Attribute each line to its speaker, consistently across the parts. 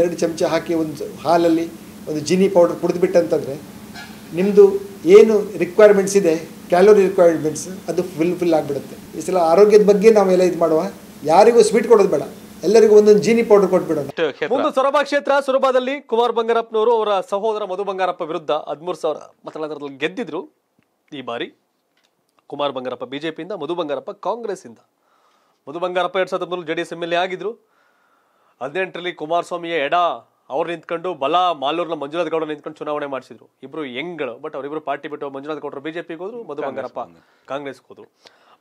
Speaker 1: ಎರಡು ಚಮಚ ಹಾಕಿ ಒಂದು ಹಾಲಲ್ಲಿ ಒಂದು ಜಿನಿ ಪೌಡರ್ ಕುಡಿದ್ಬಿಟ್ಟಂತಂದರೆ ನಿಮ್ಮದು ಏನು ರಿಕ್ವೈರ್ಮೆಂಟ್ಸ್ ಇದೆ ಕ್ಯಾಲೋರಿ ರಿಕ್ವೈರ್ಮೆಂಟ್ಸ್ ಅದು ಫುಲ್ ಫಿಲ್ ಆಗಿಬಿಡುತ್ತೆ ಈ ಸಲ ಆರೋಗ್ಯದ ಬಗ್ಗೆ ನಾವೆಲ್ಲ ಇದು ಮಾಡುವ ಯಾರಿಗೂ ಸ್ವೀಟ್ ಕೊಡೋದು ಬೇಡ ಎಲ್ಲರಿಗೂ ಒಂದೊಂದು ಜೀನಿ ಪೌಡರ್ ಕೊಟ್ಬಿಡೋಣ ಒಂದು
Speaker 2: ಸೊರಬ ಕ್ಷೇತ್ರ ಸೊರಬಾದಲ್ಲಿ ಕುಮಾರ್ ಬಂಗಾರಪ್ಪನವರು ಅವರ ಸಹೋದರ ಮಧು ಬಂಗಾರಪ್ಪ ವಿರುದ್ಧ ಹದಿಮೂರು ಸಾವಿರ ಮತದಾರರಲ್ಲಿ ಗೆದ್ದಿದ್ರು ಈ ಬಾರಿ ಕುಮಾರ್ ಬಂಗಾರಪ್ಪ ಬಿಜೆಪಿಯಿಂದ ಮಧು ಬಂಗಾರಪ್ಪ ಕಾಂಗ್ರೆಸ್ಸಿಂದ ಮಧು ಬಂಗಾರಪ್ಪ ಎರಡು ಸಾವಿರದ ಮೂರು J D M L A ಆಗಿದ್ರು ಹದಿನೆಂಟರಲ್ಲಿ ಕುಮಾರಸ್ವಾಮಿಯ ಎಡ ಅವ್ರು ನಿಂತ್ಕೊಂಡು ಬಲ ಮಾಲೂರ್ನ ಮಂಜುನಾಥ್ ಗೌಡ ನಿಂತ್ಕೊಂಡು ಚುನಾವಣೆ ಮಾಡಿಸಿದ್ರು ಇಬ್ರು ಹೆಂಗಳು ಬಟ್ ಅವರಿಬ್ರು ಪಾರ್ಟಿ ಬಿಟ್ಟು ಮಂಜುನಾಥ್ ಗೌಡರು ಬಿಜೆಪಿಗೆ ಹೋದ್ರು ಮಧು ಬಂಗಾರಪ್ಪ ಕಾಂಗ್ರೆಸ್ಗೆ ಹೋದ್ರು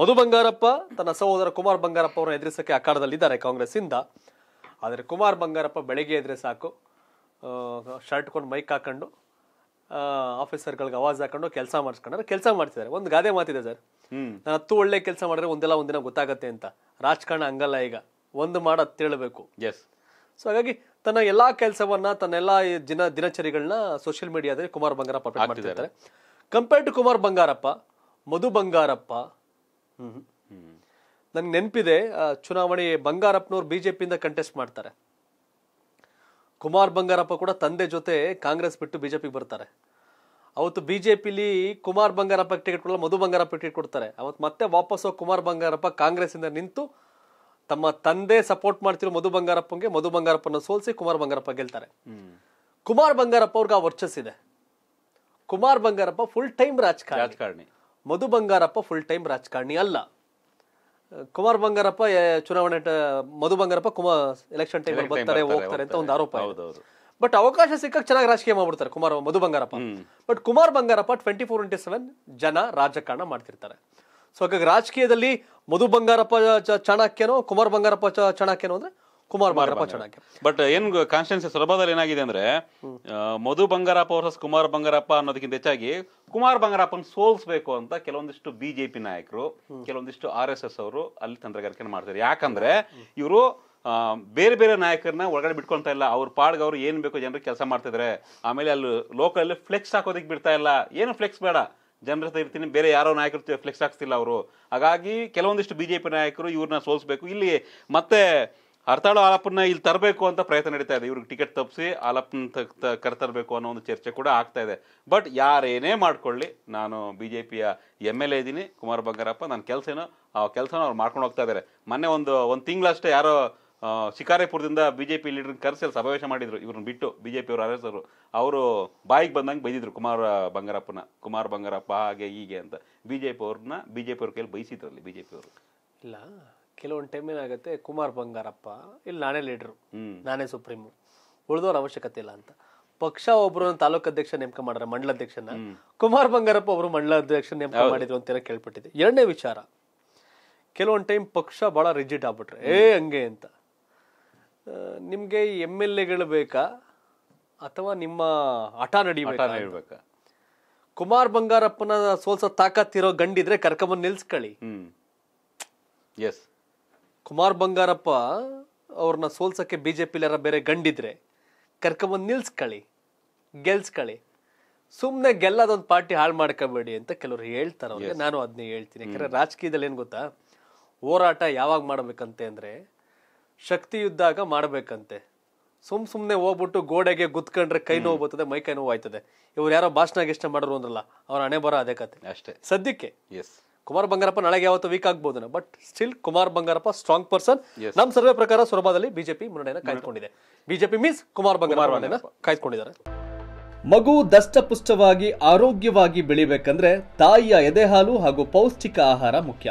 Speaker 2: ಮಧು ಬಂಗಾರಪ್ಪ ತನ್ನ ಸಹೋದರ ಕುಮಾರ್ ಬಂಗಾರಪ್ಪ ಅವರನ್ನ ಎದುರಿಸಕ್ಕೆ ಅಖಾಡದಲ್ಲಿದ್ದಾರೆ ಕಾಂಗ್ರೆಸ್ಸಿಂದ ಆದರೆ ಕುಮಾರ್ ಬಂಗಾರಪ್ಪ ಬೆಳಗ್ಗೆ ಎದ್ರೆ ಸಾಕು ಶರ್ಟ್ ಕೊಂಡು ಮೈಕ್ ಹಾಕೊಂಡು ಆಫೀಸರ್ಗಳಿಗೆ ಅವಾಜ್ ಹಾಕೊಂಡು ಕೆಲಸ ಮಾಡಿಸ್ಕೊಂಡ್ರೆ ಕೆಲಸ ಮಾಡ್ತಿದ್ದಾರೆ ಒಂದು ಗಾದೆ ಮಾತಿದೆ ಸರ್ ನಾನು ಹತ್ತು ಒಳ್ಳೆ ಕೆಲಸ ಮಾಡಿದ್ರೆ ಒಂದೆಲ್ಲ ಒಂದಿನ ಗೊತ್ತಾಗತ್ತೆ ಅಂತ ರಾಜಕಾರಣ ಹಂಗಲ್ಲ ಈಗ ಒಂದು ಮಾಡ ತೇಳಬೇಕು ಎಸ್ ಸೊ ಹಾಗಾಗಿ ತನ್ನ ಎಲ್ಲಾ ಕೆಲಸವನ್ನ ಎಲ್ಲಾ ದಿನ ದಿನಚರಿಗಳನ್ನ ಸೋಷಿಯಲ್ ಮೀಡಿಯಾದಲ್ಲಿ ಕುಮಾರ್ ಬಂಗಾರಪ್ಪ ಮಾಡ್ತಿದ್ದಾರೆ ಕಂಪೇರ್ಡ್ ಟು ಕುಮಾರ್ ಬಂಗಾರಪ್ಪ ಮಧು ಬಂಗಾರಪ್ಪ ನನ್ಗೆ ನೆನಪಿದೆ ಚುನಾವಣೆ ಬಂಗಾರಪ್ಪನವ್ರು ಬಿಜೆಪಿಯಿಂದ ಕಂಟೆಸ್ಟ್ ಮಾಡ್ತಾರೆ ಕುಮಾರ್ ಬಂಗಾರಪ್ಪ ಕೂಡ ತಂದೆ ಜೊತೆ ಕಾಂಗ್ರೆಸ್ ಬಿಟ್ಟು ಬಿಜೆಪಿಗೆ ಬರ್ತಾರೆ ಅವತ್ತು ಬಿಜೆಪಿಲಿ ಕುಮಾರ್ ಬಂಗಾರಪ್ಪ ಟಿಕೆಟ್ ಕೊಡಲ್ಲ ಮಧು ಬಂಗಾರಪ್ಪ ಟಿಕೆಟ್ ಕೊಡ್ತಾರೆ ಅವತ್ತು ಮತ್ತೆ ವಾಪಸ್ ಕುಮಾರ್ ಬಂಗಾರಪ್ಪ ಕಾಂಗ್ರೆಸ್ ಇಂದ ನಿಂತು ತಮ್ಮ ತಂದೆ ಸಪೋರ್ಟ್ ಮಾಡ್ತಿರೋ ಮಧು ಬಂಗಾರಪ್ಪಂಗೆ ಮಧು ಬಂಗಾರಪ್ಪನ ಸೋಲ್ಸಿ ಕುಮಾರ್ ಬಂಗಾರಪ್ಪ ಗೆಲ್ತಾರೆ ಕುಮಾರ್ ಬಂಗಾರಪ್ಪ ಅವ್ರಿಗೆ ಆ ಇದೆ ಕುಮಾರ್ ಬಂಗಾರಪ್ಪ ಫುಲ್ ಟೈಮ್ ರಾಜಕಾರಣಿ ಮಧು ಬಂಗಾರಪ್ಪ ಫುಲ್ ಟೈಮ್ ರಾಜಕಾರಣಿ ಅಲ್ಲ ಕುಮಾರ್ ಬಂಗಾರಪ್ಪ ಚುನಾವಣೆ ಮಧು ಬಂಗಾರಪ್ಪ ಕುಮಾರ್ ಎಲೆಕ್ಷನ್ ಟೈಮ್ ಬರ್ತಾರೆ ಹೋಗ್ತಾರೆ ಅಂತ ಒಂದು ಆರೋಪ ಬಟ್ ಅವಕಾಶ ಸಿಕ್ಕ ಚೆನ್ನಾಗಿ ರಾಜಕೀಯ ಮಾಡ್ಬಿಡ್ತಾರೆ Kumar Madhu Bangarappa but Kumar Bangarappa twenty four into seven ಜನ ರಾಜಕಾರಣ ಮಾಡ್ತಿರ್ತಾರೆ ಸೊ ಹಾಗಾಗಿ ರಾಜಕೀಯದಲ್ಲಿ ಮಧು ಬಂಗಾರಪ್ಪ ಚಾಣಕ್ಯನೋ ಕುಮಾರ್ ಬಂಗಾರಪ್ಪ ಚಾಣಕ್ಯನೋ ಅಂದ್ರೆ ಕುಮಾರ್ ಬಂಗಾರಪ್ಪ ಚಾಣಕ್ಯ
Speaker 1: ಬಟ್ ಏನ್ ಕಾನ್ಸ್ಟೆನ್ಸಿ ಸುಲಭದಲ್ಲಿ ಏನಾಗಿದೆ ಅಂದ್ರೆ ಮಧು ಬಂಗಾರಪ್ಪ ವರ್ಸಸ್ ಕುಮಾರ್ ಬಂಗಾರಪ್ಪ ಅನ್ನೋದಕ್ಕಿಂತ ಹೆಚ್ಚಾಗಿ ಕುಮಾರ್ ಬಂಗಾರಪ್ಪನ ಸೋಲ್ಸ್ಬೇಕು ಅಂತ ಕೆಲವೊಂದಿಷ್ಟು ಬಿಜೆಪಿ ನಾಯಕರು ಕೆಲವೊಂದಿಷ್ಟು ಆರ್ ಎಸ್ ಎಸ್ ಅವರು ಅಲ್ಲಿ ತಂತ್ರಗಾರಿಕೆ ಮಾಡ್ತಾರೆ ಯಾಕಂದ್ರೆ ಇವರು ಬೇರೆ ಬೇರೆ ನಾಯಕರನ್ನ ಒಳಗಡೆ ಬಿಟ್ಕೊಳ್ತಾ ಇಲ್ಲ ಅವ್ರ ಪಾಡ್ಗೆ ಅವ್ರು ಏನ್ ಬೇಕು ಜನರಿಗೆ ಕೆಲಸ ಮಾಡ್ತಿದ್ರೆ ಆಮೇಲೆ ಅಲ್ಲಿ ಲೋಕಲ್ ಫ್ಲೆಕ್ಸ್ ಹಾಕೋದಕ್ಕೆ ಬಿಡ್ತಾ ಇಲ್ಲ ಏನು ಫ್ಲೆಕ್ಸ್ ಬೇಡ ಜನರ ಹತ್ರ ಇರ್ತೀನಿ ಬೇರೆ ಯಾರೋ ನಾಯಕರು ಫ್ಲೆಕ್ಸ್ ಹಾಕ್ತಿಲ್ಲ ಅವರು ಹಾಗಾಗಿ ಕೆಲವೊಂದಿಷ್ಟು ಬಿ ಜೆ ಪಿ ನಾಯಕರು ಇವ್ರನ್ನ ಸೋಲಿಸಬೇಕು ಇಲ್ಲಿ ಮತ್ತೆ ಹರ್ತಾಳು ಆಲಪ್ಪನ್ನ ಇಲ್ಲಿ ತರಬೇಕು ಅಂತ ಪ್ರಯತ್ನ ನಡೀತಾ ಇದೆ ಇವ್ರಿಗೆ ಟಿಕೆಟ್ ತಪ್ಪಿಸಿ ಆಲಪ್ಪನ ಕರೆತರಬೇಕು ಅನ್ನೋ ಒಂದು ಚರ್ಚೆ ಕೂಡ ಆಗ್ತಾ ಇದೆ ಬಟ್ ಯಾರೇನೇ ಮಾಡ್ಕೊಳ್ಳಿ ನಾನು ಬಿ ಜೆ ಪಿಯ ಎಮ್ ಎಲ್ ಎ ಇದ್ದೀನಿ ಕುಮಾರ್ ಬಂಗಾರಪ್ಪ ನನ್ನ ಕೆಲಸ ಆ ಕೆಲಸನ ಅವ್ರು ಮಾಡ್ಕೊಂಡು ಹೋಗ್ತಾ ಇದ್ದಾರೆ ಮೊನ್ನೆ ಒಂದು ಒಂದು ತಿಂಗಳಷ್ಟೇ ಯಾರೋ ಶಿಕಾರಿಪುರದಿಂದ ಬಿ ಜೆ ಪಿ ಲೀಡರ್ನ ಕರೆಸಿ ಅಲ್ಲಿ ಸಮಾವೇಶ ಮಾಡಿದ್ರು ಇವ್ರನ್ನ ಬಿಟ್ಟು ಬಿ ಜೆ ಪಿಯವರು ಆರ್ ಅವರು ಅವರು ಬಾಯಿಗೆ ಬಂದಂಗೆ ಬೈದಿದ್ರು ಕುಮಾರ ಬಂಗಾರಪ್ಪನ ಕುಮಾರ್ ಬಂಗಾರಪ್ಪ ಹಾಗೆ ಹೀಗೆ ಅಂತ ಬಿ ಜೆ ಪಿ ಅವ್ರನ್ನ ಬಿ ಜೆ ಪಿ ಅವ್ರ ಕೈಲಿ ಬೈಸಿದ್ರು ಬಿ ಜೆ ಪಿ ಅವರು
Speaker 2: ಇಲ್ಲ ಕೆಲವೊಂದು ಟೈಮ್ ಏನಾಗುತ್ತೆ ಕುಮಾರ್ ಬಂಗಾರಪ್ಪ ಇಲ್ಲಿ ನಾನೇ ಲೀಡ್ರು
Speaker 1: ನಾನೇ ಸುಪ್ರೀಮು
Speaker 2: ಉಳಿದವ್ರ ಅವಶ್ಯಕತೆ ಇಲ್ಲ ಅಂತ ಪಕ್ಷ ಒಬ್ರು ತಾಲೂಕು ಅಧ್ಯಕ್ಷ ನೇಮಕ ಮಾಡ್ರ ಮಂಡಲ ಅಧ್ಯಕ್ಷನ ಕುಮಾರ್ ಬಂಗಾರಪ್ಪ ಅವರು ಮಂಡಲಾಧ್ಯಕ್ಷ ಅಧ್ಯಕ್ಷ ನೇಮಕ ಮಾಡಿದ್ರು ಅಂತ ಕೇಳ್ಪಟ್ಟಿದೆ ಎರಡನೇ ವಿಚಾರ ಕೆಲವೊಂದು ಟೈಮ್ ಪಕ್ಷ ಬಹಳ ರಿಜಿಟ್ ಆಗ್ಬಿಟ್ರೆ ಏ ಹಂಗೆ ಅಂತ ನಿಮಗೆ ಎಮ್ ಎಲ್ ಎಗಳು ಬೇಕಾ ಅಥವಾ ನಿಮ್ಮ ಹಠ ನಡಿಬೇಕಾ ಕುಮಾರ್ ಬಂಗಾರಪ್ಪನ ಸೋಲ್ಸೋ ತಾಕತ್ತಿರೋ ಗಂಡಿದ್ರೆ ಕರ್ಕೊಂಬಂದು ನಿಲ್ಸ್ಕೊಳ್ಳಿ ಎಸ್ ಕುಮಾರ್ ಬಂಗಾರಪ್ಪ ಅವ್ರನ್ನ ಸೋಲ್ಸಕ್ಕೆ ಬಿ ಜೆ ಬೇರೆ ಗಂಡಿದ್ರೆ ಕರ್ಕೊಂಬಂದು ನಿಲ್ಸ್ಕೊಳ್ಳಿ ಗೆಲ್ಸ್ಕೊಳ್ಳಿ ಸುಮ್ಮನೆ ಗೆಲ್ಲದೊಂದು ಪಾರ್ಟಿ ಹಾಳು ಮಾಡ್ಕೋಬೇಡಿ ಅಂತ ಕೆಲವರು ಹೇಳ್ತಾರೆ ಅವ್ರಿಗೆ ನಾನು ಅದನ್ನೇ ಹೇಳ್ತೀನಿ ಯಾಕಂದ್ರೆ ರಾಜಕೀಯದಲ್ಲಿ ಏನು ಗೊತ್ತಾ ಹೋರಾಟ ಯಾವಾಗ ಮಾಡಬೇಕಂತೆ ಅಂದ್ರೆ ಶಕ್ತಿ ಇದ್ದಾಗ ಮಾಡಬೇಕಂತೆ ಸುಮ್ ಸುಮ್ಮನೆ ಹೋಗ್ಬಿಟ್ಟು ಗೋಡೆಗೆ ಗುತ್ಕೊಂಡ್ರೆ ಕೈ ನೋವು ಬರ್ತದೆ ಮೈ ಕೈ ನೋವು ಆಯ್ತದೆ ಇವ್ರು ಯಾರೋ ಭಾಷಣ ಇಷ್ಟ ಮಾಡೋರು ಅಂದ್ರಲ್ಲ ಅವ್ರ ಹಣೆ ಬರೋ ಅದೇ ಕತೆ ಅಷ್ಟೇ ಸದ್ಯಕ್ಕೆ ಎಸ್ ಕುಮಾರ್ ಬಂಗಾರಪ್ಪ ನಾಳೆಗೆ ಯಾವತ್ತು ವೀಕ್ ಆಗ್ಬೋದು but still Kumar Bangarappa strong person ನಮ್ಮ ಸರ್ವೆ ಪ್ರಕಾರ ಸೊರಬಾದಲ್ಲಿ ಬಿಜೆಪಿ ಮುನ್ನಡೆಯನ್ನು ಕಾಯ್ದುಕೊಂಡಿದೆ ಬಿಜೆಪಿ ಮೀನ್ಸ್ ಕುಮಾರ್ ಬಂಗಾರಪ್ಪ ಕಾಯ್ದುಕೊಂಡಿದ್ದಾರೆ ಮಗು ದಷ್ಟಪುಷ್ಟವಾಗಿ ಆರೋಗ್ಯವಾಗಿ ಬೆಳಿಬೇಕಂದ್ರೆ ತಾಯಿಯ ಎದೆಹಾಲು ಹಾಗೂ ಪೌಷ್ಟಿಕ ಆಹಾರ ಮುಖ್ಯ